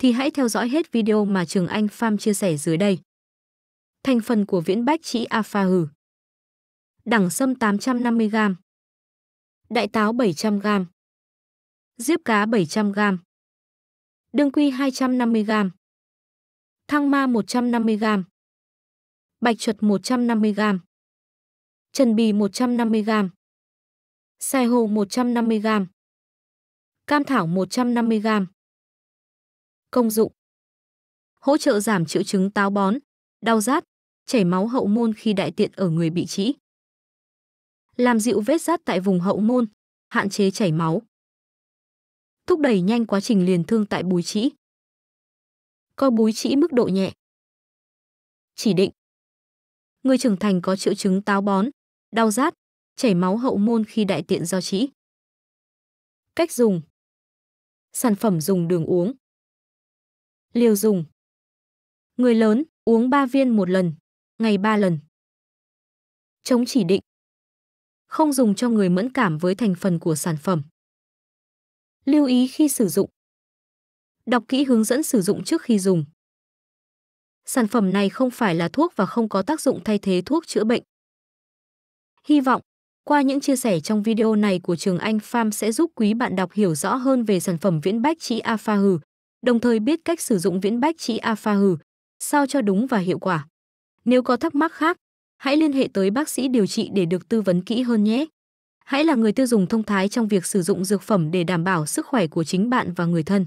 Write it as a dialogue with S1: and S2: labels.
S1: thì hãy theo dõi hết video mà Trường Anh pham chia sẻ dưới đây. Thành phần của viễn bách
S2: chỉ alpha hử. Đẳng sâm 850g. Đại táo 700g. Diếp cá 700g. Đương quy 250g. Thăng ma 150g. Bạch chuột 150g. Trần bì 150g. Xài hồ 150g. Cam thảo 150g. Công dụng Hỗ trợ giảm triệu chứng táo bón, đau rát, chảy máu hậu môn khi đại tiện ở người bị trĩ. Làm dịu vết rát tại vùng hậu môn,
S3: hạn chế chảy máu. Thúc đẩy nhanh quá trình liền thương tại búi trĩ. co búi trĩ mức độ nhẹ. Chỉ định
S2: Người trưởng thành có triệu chứng táo bón, đau rát, chảy máu hậu môn khi đại tiện do trĩ.
S3: Cách dùng Sản phẩm dùng đường uống Liều dùng. Người lớn, uống 3 viên một lần, ngày 3 lần.
S2: Chống chỉ định. Không dùng cho người mẫn cảm với thành phần của sản phẩm. Lưu ý khi sử dụng. Đọc kỹ hướng dẫn sử dụng trước khi dùng. Sản phẩm này không phải là thuốc và không có tác dụng thay
S1: thế thuốc chữa bệnh. Hy vọng, qua những chia sẻ trong video này của Trường Anh Farm sẽ giúp quý bạn đọc hiểu rõ hơn về sản phẩm Viễn Bách trị Alpha Hừ, đồng thời biết cách sử dụng viễn bách trí alpha hử, sao cho đúng và hiệu quả. Nếu có thắc mắc khác, hãy liên hệ tới bác sĩ điều trị để được tư vấn kỹ hơn nhé. Hãy là người tiêu dùng thông thái trong việc sử dụng dược phẩm để đảm bảo sức khỏe của chính bạn và người thân.